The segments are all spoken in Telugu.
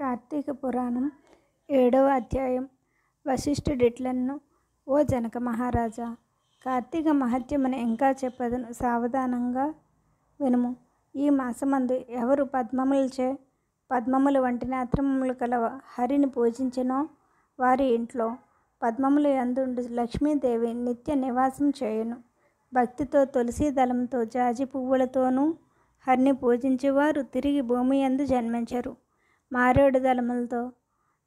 కార్తీక పురాణం ఏడవ అధ్యాయం వశిష్ఠుడిట్లను ఓ జనక మహారాజా కార్తీక మహత్యమును ఇంకా చెప్పదను సావధానంగా వినుము ఈ మాసమందు ఎవరు పద్మములచే పద్మములు వంటి నేత్రములు కల హరిని పూజించినో వారి ఇంట్లో పద్మములు యందుండు లక్ష్మీదేవి నిత్య నివాసం చేయను భక్తితో తులసి దళంతో జాజి పువ్వులతోనూ హరిని పూజించేవారు తిరిగి భూమి యందు జన్మించరు మారేడు దళములతో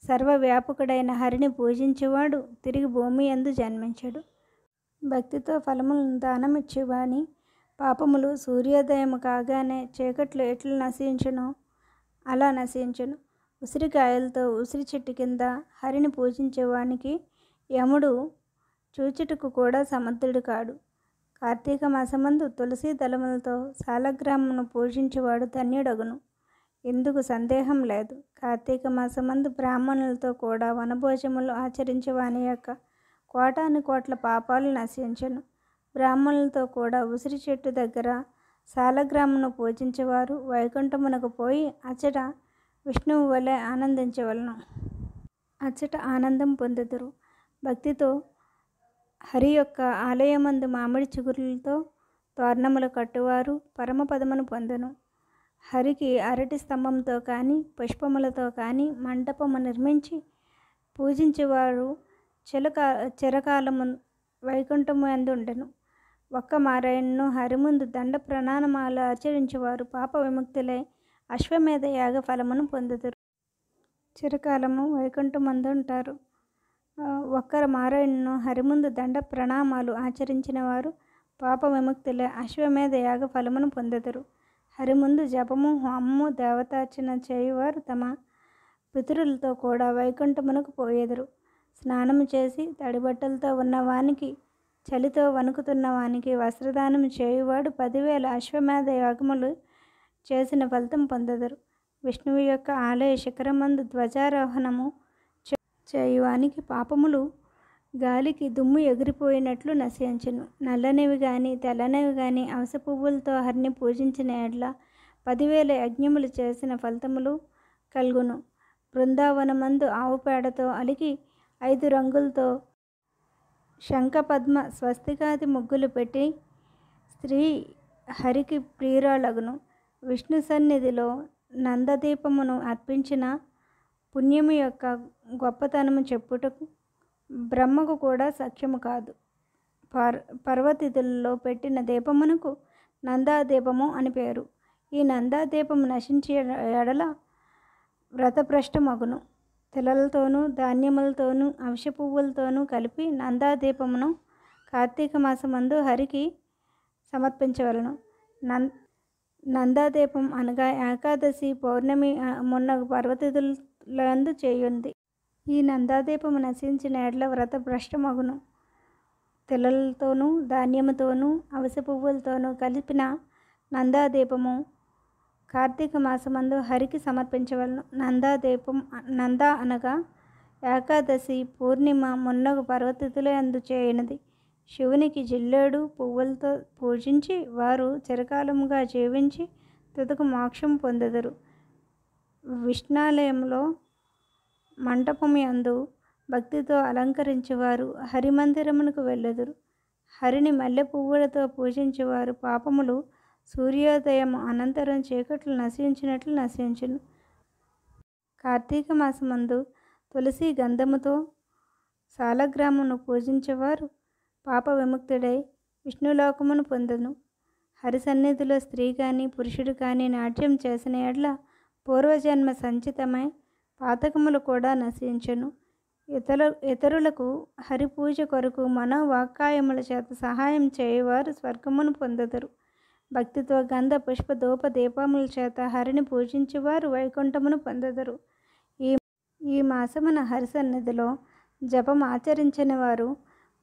సర్వవ్యాపకుడైన హరిని పూజించేవాడు తిరిగి భూమి ఎందు జన్మించడు భక్తితో ఫలములను దానమిచ్చేవాని పాపములు సూర్యోదయం కాగానే చీకట్లు ఎట్లు నశించను అలా నశించను ఉసిరికాయలతో ఉసిరి చెట్టు కింద హరిని పూజించేవానికి యముడు చూచుటకు కూడా సమర్థుడు కాడు కార్తీక మాసమందు తులసి దళములతో శాలగ్రామమును పూజించేవాడు ధన్యుడగును ఎందుకు సందేహం లేదు కార్తీక మాసమందు బ్రాహ్మణులతో కూడా వనభోజములు ఆచరించేవాని యొక్క కోటాను కోట్ల పాపాలు నశించను బ్రాహ్మణులతో కూడా ఉసిరి చెట్టు దగ్గర సాలగ్రామును పూజించేవారు వైకుంఠమునకు పోయి అచ్చట విష్ణువు వలె ఆనందించవలను అచ్చట ఆనందం పొందుదురు భక్తితో హరి యొక్క ఆలయమందు మామిడి చిగురులతో తోరణములు కట్టువారు పరమపదమును పొందను హరికి అరటి స్తంభంతో కానీ పుష్పములతో కానీ మంటపము నిర్మించి పూజించేవారు చిలక చిరకాలము వైకుంఠము ఉండను ఒక్క మారాయణను హరిముందు దండ ప్రణానమాలు ఆచరించేవారు పాప విముక్తులై అశ్వమేధ యాగ ఫలమును పొందుతారు చిరకాలము అందు ఉంటారు ఒక్కరు మారాయణను హరిముందు దండ ప్రణామాలు ఆచరించిన వారు పాప విముక్తులే అశ్వమేధ యాగ ఫలమును పొందుతారు ముందు జపము హోమము దేవతార్చన చేయువారు తమ పితరులతో కూడా వైకుంఠమునకు పోయేదరు స్నానము చేసి తడిబట్టలతో ఉన్నవానికి చలితో వణుకుతున్న వానికి వస్త్రదానం చేయువాడు పదివేల అశ్వమేధ యాగములు చేసిన ఫలితం పొందదరు విష్ణువు యొక్క ఆలయ శిఖరమందు ధ్వజారోహణము చేయువానికి పాపములు గాలికి దుమ్ము ఎగిరిపోయినట్లు నశించను నల్లనివి కానీ తెల్లనివి కానీ అవస పువ్వులతో హరిని పూజించిన ఎడ్ల పదివేల యజ్ఞములు చేసిన ఫలితములు కలుగును బృందావనమందు ఆవు పేడతో అలికి ఐదు రంగులతో శంఖపద్మ స్వస్తికాది ముగ్గులు పెట్టి స్త్రీ హరికి ప్రియురాలగును విష్ణు సన్నిధిలో నందదీపమును అర్పించిన పుణ్యము యొక్క గొప్పతనము చెప్పుటకు బ్రహ్మకు కూడా సఖ్యము కాదు పర్ పర్వతిథులలో పెట్టిన దీపమునకు నందాదీపము అని పేరు ఈ నందాదీపము నశించే ఎడల వ్రతభ్రష్టమగును తిలలతోనూ ధాన్యములతోనూ అంశ పువ్వులతోనూ కలిపి నందాదీపమును కార్తీక మాసమందు హరికి సమర్పించవలను నం నందాదీపం అనగా ఏకాదశి పౌర్ణమి మున్న పర్వతిథులందు చేయుంది ఈ నందాదీపము నశించిన ఎడ్ల వ్రత భ్రష్టమగును తెల్లలతోనూ ధాన్యముతోనూ అవస పువ్వులతోనూ కలిపిన నందాదీపము కార్తీక మాసమందు హరికి సమర్పించవలను నందాదీపం నంద అనగా ఏకాదశి పూర్ణిమ మున్నగు పర్వతిథులే అందు చేయనది శివునికి జిల్లేడు పువ్వులతో పూజించి వారు చిరకాలముగా జీవించి తుదకు మోక్షం పొందెదరు విష్ణాలయంలో మంటపము యందు భక్తితో అలంకరించేవారు హరిమందిరమునకు వెళ్ళదురు హరిని మల్లె పువ్వులతో పూజించేవారు పాపములు సూర్యోదయం అనంతరం చీకట్లు నశించినట్లు నశించును కార్తీక మాసమందు తులసి గంధముతో సాలగ్రామును పూజించేవారు పాప విముక్తుడై విష్ణులోకమును పొందును హరి సన్నిధిలో స్త్రీ కానీ పురుషుడు కానీ నాట్యం చేసిన ఎడ్ల పూర్వజన్మ సంచితమై పాతకములు కూడా నశించను ఇతరు ఇతరులకు హరిపూజ కొరకు మనోవాకాయముల చేత సహాయం చేయవారు స్వర్గమును పొందదరు భక్తితో గంధ పుష్ప దూప దీపముల చేత హరిని పూజించేవారు వైకుంఠమును పొందదరు ఈ ఈ మాసమున హరి సన్నిధిలో జపం ఆచరించని వారు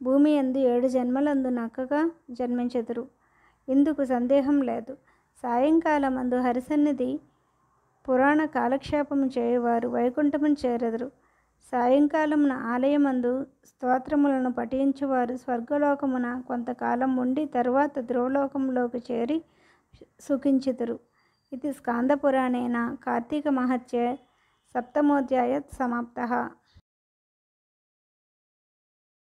భూమి ఎందు ఏడు జన్మలందు నక్కగా జన్మించెదరు ఇందుకు సందేహం లేదు సాయంకాలం అందు హరిసన్నిధి పురాణ కాలక్షేపము చేయవారు వైకుంఠము చేరెదరు సాయంకాలమున ఆలయమందు స్తోత్రములను పఠించువారు స్వర్గలోకమున కొంతకాలం ఉండి తరువాత ధ్రువలోకంలోకి చేరి సుఖించితురు ఇది స్కాందపురాణేన కార్తీక మహత్య సప్తమోధ్యాయ సమాప్త